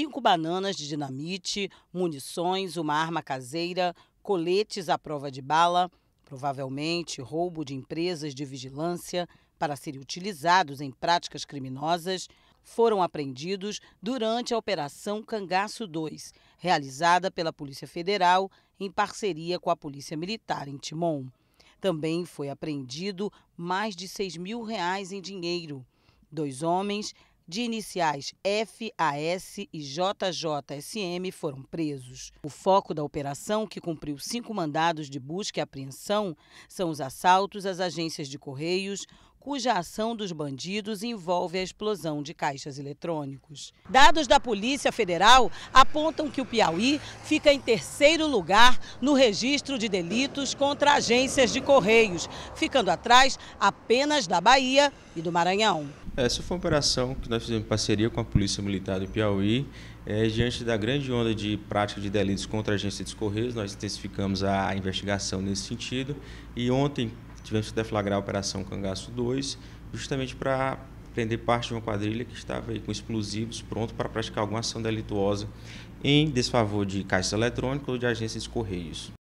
cinco bananas de dinamite, munições, uma arma caseira, coletes à prova de bala, provavelmente roubo de empresas de vigilância para serem utilizados em práticas criminosas, foram apreendidos durante a Operação Cangaço 2, realizada pela Polícia Federal em parceria com a Polícia Militar em Timon. Também foi apreendido mais de 6 mil reais em dinheiro. Dois homens de iniciais FAS e JJSM foram presos. O foco da operação, que cumpriu cinco mandados de busca e apreensão, são os assaltos às agências de correios, cuja ação dos bandidos envolve a explosão de caixas eletrônicos. Dados da Polícia Federal apontam que o Piauí fica em terceiro lugar no registro de delitos contra agências de correios, ficando atrás apenas da Bahia e do Maranhão. É, Essa foi uma operação que nós fizemos em parceria com a Polícia Militar do Piauí. É, diante da grande onda de prática de delitos contra a agência dos Correios, nós intensificamos a investigação nesse sentido. E ontem tivemos que deflagrar a Operação Cangaço 2, justamente para prender parte de uma quadrilha que estava aí com explosivos pronto para praticar alguma ação delituosa em desfavor de caixas eletrônicas ou de agências de correios.